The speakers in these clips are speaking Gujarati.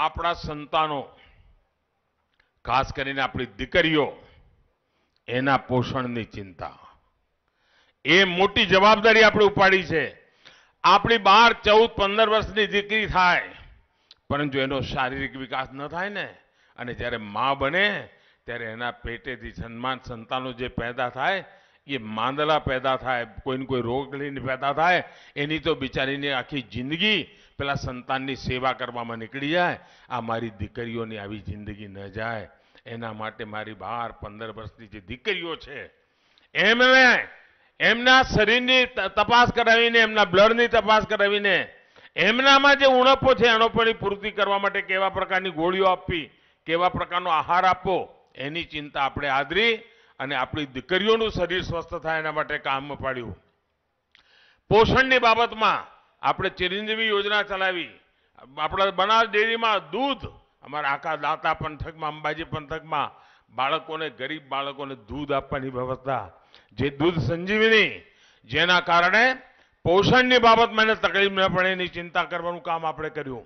આપણા સંતાનો ખાસ કરીને આપણી દીકરીઓ એના પોષણની ચિંતા એ મોટી જવાબદારી આપણે ઉપાડી છે આપણી બાર ચૌદ પંદર વર્ષની દીકરી થાય પરંતુ એનો શારીરિક વિકાસ ન થાય ને અને જ્યારે મા બને ત્યારે એના પેટેથી સન્માન સંતાનો જે પેદા થાય કે માંદલા પેદા થાય કોઈને કોઈ રોગ લઈને પેદા થાય એની તો બિચારીની આખી જિંદગી પેલા સંતાનની સેવા કરવામાં નીકળી જાય આ મારી દીકરીઓની આવી જિંદગી ન જાય એના માટે મારી બાર પંદર વર્ષની જે દીકરીઓ છે એમને એમના શરીરની તપાસ કરાવીને એમના બ્લડની તપાસ કરાવીને એમનામાં જે ઉણપો છે એનો પૂર્તિ કરવા માટે કેવા પ્રકારની ગોળીઓ આપવી કેવા પ્રકારનો આહાર આપવો એની ચિંતા આપણે આદરી અને આપણી દીકરીઓનું શરીર સ્વસ્થ થાય એના માટે કામ પાડ્યું પોષણની બાબતમાં આપણે ચિરંજીવી યોજના ચલાવી આપણા બનાસ ડેરીમાં દૂધ અમારા આખા દાતા પંથકમાં અંબાજી પંથકમાં બાળકોને ગરીબ બાળકોને દૂધ આપવાની વ્યવસ્થા જે દૂધ સંજીવની જેના કારણે પોષણની બાબતમાં એને તકલીફ ન પડે એની ચિંતા કરવાનું કામ આપણે કર્યું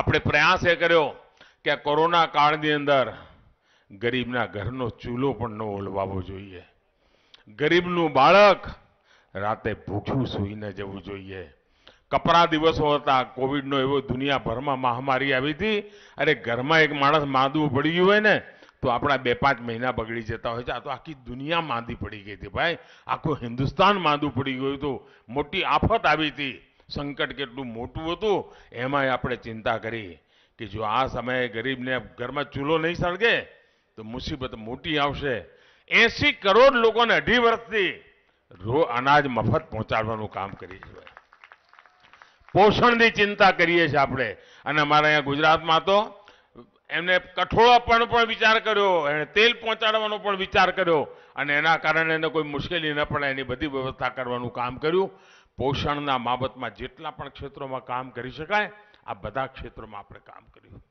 આપણે પ્રયાસ એ કર્યો કે કોરોના કાળની અંદર ગરીબના ઘરનો ચૂલો પણ ન ઓલવાવો જોઈએ ગરીબનું બાળક રાતે ભૂખ્યું સૂઈને જવું જોઈએ કપરા દિવસો હતા કોવિડનો એવો દુનિયાભરમાં મહામારી આવી હતી અરે ઘરમાં એક માણસ માંદવું પડી ગયું હોય ને તો આપણા બે પાંચ મહિના બગડી જતા હોય છે આ તો આખી દુનિયા માંદી પડી ગઈ હતી ભાઈ આખું હિન્દુસ્તાન માંદું પડી ગયું હતું મોટી આફત આવી હતી સંકટ કેટલું મોટું હતું એમાંય આપણે ચિંતા કરી કે જો આ સમયે ગરીબને ઘરમાં ચૂલો નહીં સળગે તો મુસીબત મોટી આવશે એસી કરોડ લોકોને અઢી વર્ષથી રો અનાજ મફત પહોંચાડવાનું કામ કરીએ છીએ પોષણની ચિંતા કરીએ છીએ આપણે અને અમારા અહીંયા ગુજરાતમાં તો એમને કઠોળાપણ પણ વિચાર કર્યો એને તેલ પહોંચાડવાનો પણ વિચાર કર્યો અને એના કારણે એને કોઈ મુશ્કેલી ન પડે એની બધી વ્યવસ્થા કરવાનું કામ કર્યું પોષણના બાબતમાં જેટલા પણ ક્ષેત્રોમાં કામ કરી શકાય આ બધા ક્ષેત્રોમાં આપણે કામ કર્યું